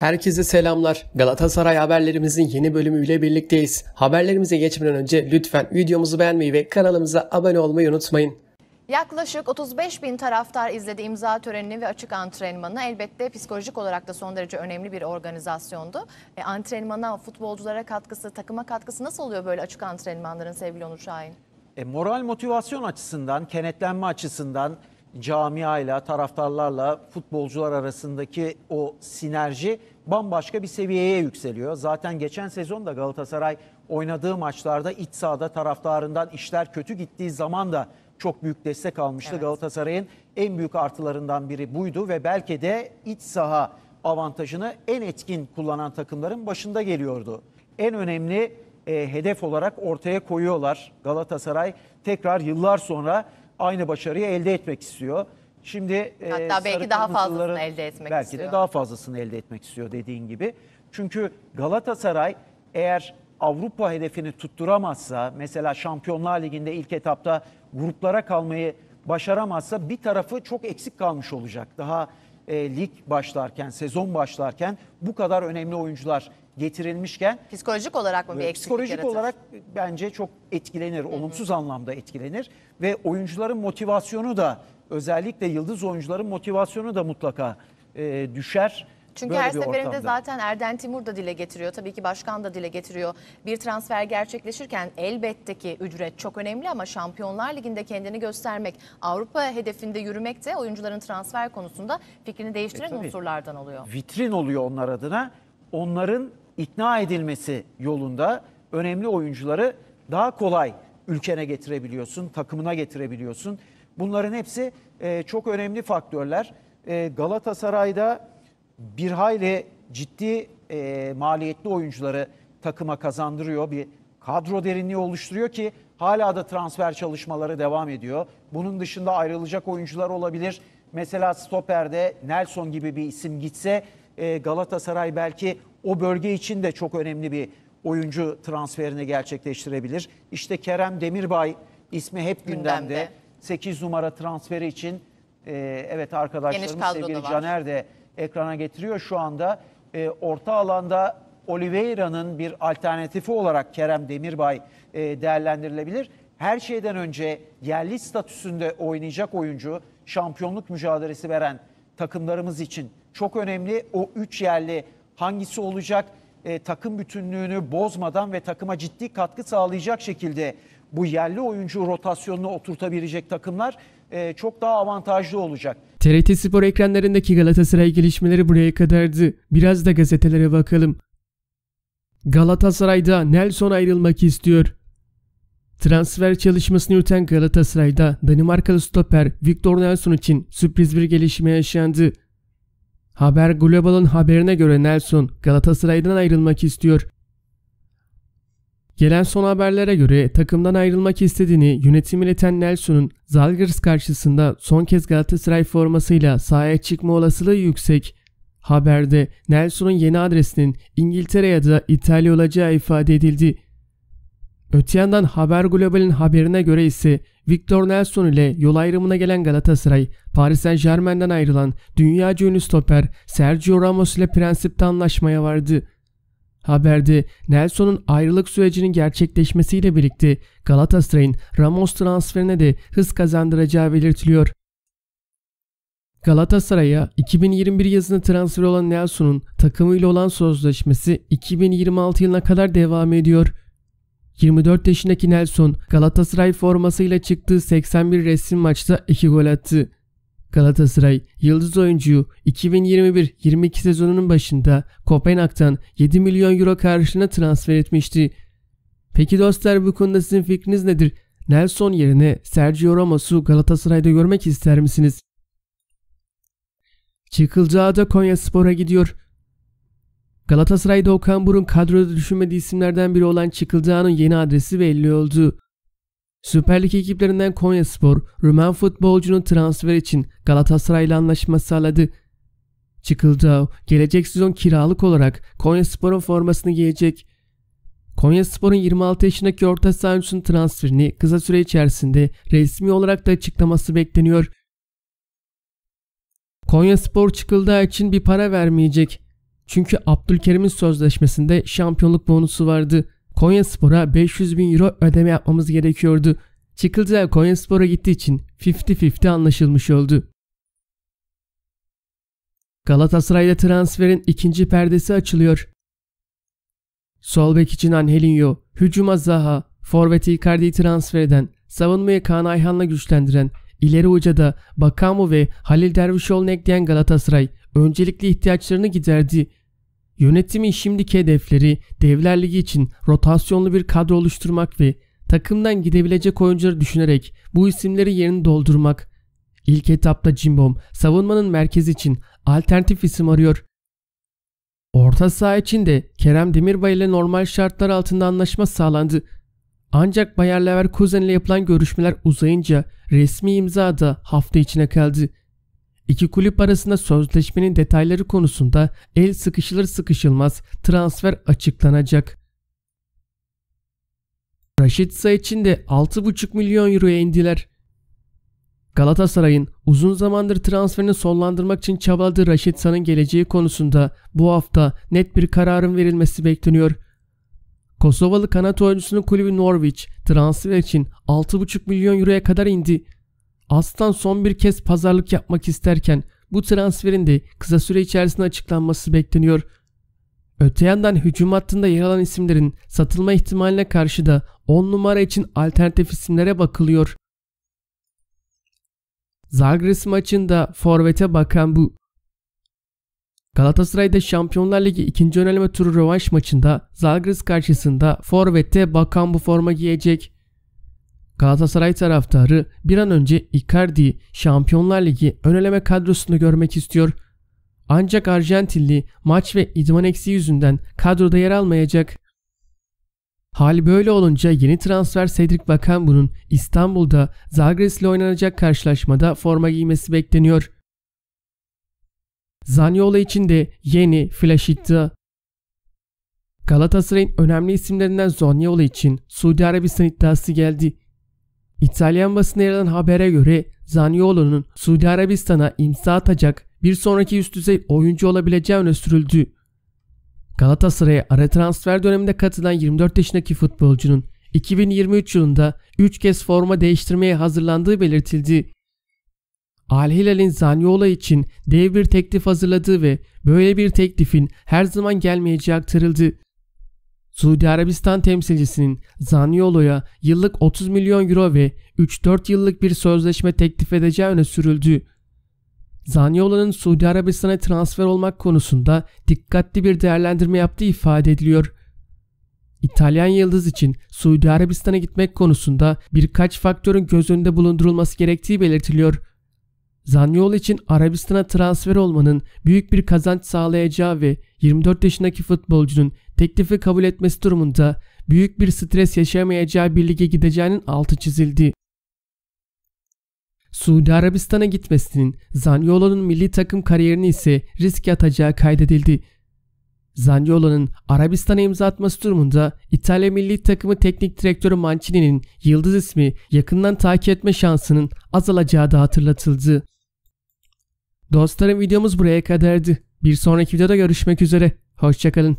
Herkese selamlar. Galatasaray haberlerimizin yeni bölümüyle birlikteyiz. Haberlerimize geçmeden önce lütfen videomuzu beğenmeyi ve kanalımıza abone olmayı unutmayın. Yaklaşık 35 bin taraftar izledi imza törenini ve açık antrenmanı. Elbette psikolojik olarak da son derece önemli bir organizasyondu. E, antrenmana, futbolculara katkısı, takıma katkısı nasıl oluyor böyle açık antrenmanların sevgili Onur Şahin? E, moral motivasyon açısından, kenetlenme açısından, camiayla, taraftarlarla, futbolcular arasındaki o sinerji bambaşka bir seviyeye yükseliyor. Zaten geçen sezon da Galatasaray oynadığı maçlarda iç sahada taraftarından işler kötü gittiği zaman da çok büyük destek almıştı. Evet. Galatasaray'ın en büyük artılarından biri buydu ve belki de iç saha avantajını en etkin kullanan takımların başında geliyordu. En önemli e, hedef olarak ortaya koyuyorlar Galatasaray tekrar yıllar sonra aynı başarıyı elde etmek istiyor. Şimdi e, Hatta e, belki daha fazlasını elde etmek belki istiyor. Belki de daha fazlasını elde etmek istiyor dediğin gibi. Çünkü Galatasaray eğer Avrupa hedefini tutturamazsa mesela Şampiyonlar Ligi'nde ilk etapta gruplara kalmayı başaramazsa bir tarafı çok eksik kalmış olacak. Daha e, lig başlarken, sezon başlarken bu kadar önemli oyuncular getirilmişken Psikolojik olarak mı bir e, eksiklik psikolojik yaratır? olarak bence çok etkilenir, olumsuz anlamda etkilenir ve oyuncuların motivasyonu da özellikle yıldız oyuncuların motivasyonu da mutlaka e, düşer. Çünkü Böyle her seferinde ortamda. zaten Erden Timur da dile getiriyor. Tabii ki başkan da dile getiriyor. Bir transfer gerçekleşirken elbette ki ücret çok önemli ama Şampiyonlar Ligi'nde kendini göstermek, Avrupa hedefinde yürümek de oyuncuların transfer konusunda fikrini değiştiren E, unsurlardan oluyor. vitrin oluyor onlar adına. Onların ikna edilmesi yolunda önemli oyuncuları daha kolay ülkene getirebiliyorsun, takımına getirebiliyorsun. Bunların hepsi e, çok önemli faktörler. E, Galatasaray'da bir hayli ciddi e, maliyetli oyuncuları takıma kazandırıyor. Bir kadro derinliği oluşturuyor ki hala da transfer çalışmaları devam ediyor. Bunun dışında ayrılacak oyuncular olabilir. Mesela stoperde Nelson gibi bir isim gitse ee, Galatasaray belki o bölge için de çok önemli bir oyuncu transferini gerçekleştirebilir. İşte Kerem Demirbay ismi hep gündemde. gündemde. 8 numara transferi için e, evet arkadaşlarımız sevgili Caner de ekrana getiriyor şu anda. E, orta alanda Oliveira'nın bir alternatifi olarak Kerem Demirbay e, değerlendirilebilir. Her şeyden önce yerli statüsünde oynayacak oyuncu, şampiyonluk mücadelesi veren takımlarımız için çok önemli. O üç yerli hangisi olacak? E, takım bütünlüğünü bozmadan ve takıma ciddi katkı sağlayacak şekilde bu yerli oyuncu rotasyonunu oturtabilecek takımlar e, çok daha avantajlı olacak. TRT Spor ekranlarındaki Galatasaray gelişmeleri buraya kadardı. Biraz da gazetelere bakalım. Galatasaray'da Nelson ayrılmak istiyor. Transfer çalışmasını yürüten Galatasaray'da Danimarkalı stoper Victor Nelson için sürpriz bir gelişme yaşandı. Haber Global'ın haberine göre Nelson Galatasaray'dan ayrılmak istiyor. Gelen son haberlere göre takımdan ayrılmak istediğini yönetim ileten Nelson'un Zalgiris karşısında son kez Galatasaray formasıyla sahaya çıkma olasılığı yüksek. Haberde Nelson'un yeni adresinin İngiltere ya da İtalya olacağı ifade edildi. Öte yandan Haber Global'in haberine göre ise Victor Nelson ile yol ayrımına gelen Galatasaray, Paris Saint Germain'den ayrılan Dünya ünlü stoper Sergio Ramos ile prensipte anlaşmaya vardı. Haberde Nelson'un ayrılık sürecinin gerçekleşmesiyle birlikte Galatasaray'ın Ramos transferine de hız kazandıracağı belirtiliyor. Galatasaray'a 2021 yazını transfer olan Nelson'un takımıyla olan sözleşmesi 2026 yılına kadar devam ediyor. 24 yaşındaki Nelson Galatasaray formasıyla çıktığı 81 resim maçta 2 gol attı. Galatasaray, yıldız oyuncuyu 2021-22 sezonunun başında Kopenhag'dan 7 milyon euro karşılığına transfer etmişti. Peki dostlar bu konuda sizin fikriniz nedir? Nelson yerine Sergio Ramos'u Galatasaray'da görmek ister misiniz? Çıkılcaada Konya Spor'a gidiyor. Galatasaray'da Okan Burun kadroda düşünmediği isimlerden biri olan Çıkıldağ'ın yeni adresi belli oldu. Süper Lig ekiplerinden Konya Spor, Rumen futbolcunun transfer için Galatasaray'la anlaşma sağladı. Çıkıldağ, gelecek sezon kiralık olarak Konya Spor'un formasını giyecek. Konya Spor'un 26 yaşındaki orta sahancısının transferini kısa süre içerisinde resmi olarak da açıklaması bekleniyor. Konya Spor Çıkıldağ için bir para vermeyecek. Çünkü Abdülkerim'in sözleşmesinde şampiyonluk bonusu vardı. Konya Spor'a 500 bin euro ödeme yapmamız gerekiyordu. Çıkılca Konya Spor'a gittiği için 50-50 anlaşılmış oldu. Galatasaray'da transferin ikinci perdesi açılıyor. Sol bek için Angelinho, hücuma Zaha, forveti Icardi'yi transfer eden, savunmayı Kaan Ayhan'la güçlendiren, ileri uca da Bakamu ve Halil Dervişoğlu'nu ekleyen Galatasaray öncelikli ihtiyaçlarını giderdi. Yönetimin şimdiki hedefleri Devler Ligi için rotasyonlu bir kadro oluşturmak ve takımdan gidebilecek oyuncuları düşünerek bu isimleri yerini doldurmak. İlk etapta Jimbom savunmanın merkezi için alternatif isim arıyor. Orta saha için de Kerem Demirbay ile normal şartlar altında anlaşma sağlandı. Ancak Bayer Leverkusen ile yapılan görüşmeler uzayınca resmi imza da hafta içine kaldı. İki kulüp arasında sözleşmenin detayları konusunda el sıkışılır sıkışılmaz transfer açıklanacak. Rashica için de 6,5 milyon euroya indiler. Galatasaray'ın uzun zamandır transferini sonlandırmak için çabaladığı Rashica geleceği konusunda bu hafta net bir kararın verilmesi bekleniyor. Kosovalı kanat oyuncusunun kulübü Norwich transfer için 6,5 milyon euroya kadar indi. Aslan son bir kez pazarlık yapmak isterken bu transferin de kısa süre içerisinde açıklanması bekleniyor. Öte yandan hücum hattında yer alan isimlerin satılma ihtimaline karşı da 10 numara için alternatif isimlere bakılıyor. Zagres maçında forvete bakan bu. Galatasaray'da Şampiyonlar Ligi ikinci öneleme turu rövanş maçında Zagres karşısında forvette bakan bu forma giyecek. Galatasaray taraftarı bir an önce Icardi'yi Şampiyonlar Ligi öneleme kadrosunu görmek istiyor. Ancak Arjantinli maç ve idman eksiği yüzünden kadroda yer almayacak. Hal böyle olunca yeni transfer Cedric Bakambu'nun İstanbul'da Zagres ile oynanacak karşılaşmada forma giymesi bekleniyor. Zaniola için de yeni flash iddia. Galatasaray'ın önemli isimlerinden Zaniola için Suudi Arabistan iddiası geldi. İtalyan basına yer alan habere göre Zaniolo'nun Suudi Arabistan'a imza atacak bir sonraki üst düzey oyuncu olabileceği öne sürüldü. Galatasaray'a ara transfer döneminde katılan 24 yaşındaki futbolcunun 2023 yılında 3 kez forma değiştirmeye hazırlandığı belirtildi. Al Hilal'in Zaniola için dev bir teklif hazırladığı ve böyle bir teklifin her zaman gelmeyeceği aktarıldı. Suudi Arabistan temsilcisinin Zaniolo'ya yıllık 30 milyon euro ve 3-4 yıllık bir sözleşme teklif edeceği öne sürüldü. Zaniolo'nun Suudi Arabistan'a transfer olmak konusunda dikkatli bir değerlendirme yaptığı ifade ediliyor. İtalyan yıldız için Suudi Arabistan'a gitmek konusunda birkaç faktörün göz önünde bulundurulması gerektiği belirtiliyor. Zaniolo için Arabistan'a transfer olmanın büyük bir kazanç sağlayacağı ve 24 yaşındaki futbolcunun teklifi kabul etmesi durumunda büyük bir stres yaşamayacağı bir lige gideceğinin altı çizildi. Suudi Arabistan'a gitmesinin Zaniolo'nun milli takım kariyerini ise risk atacağı kaydedildi. Zaniolo'nun Arabistan'a imza atması durumunda İtalya milli takımı teknik direktörü Mancini'nin yıldız ismi yakından takip etme şansının azalacağı da hatırlatıldı. Dostlarım videomuz buraya kadardı. Bir sonraki videoda görüşmek üzere. Hoşçakalın.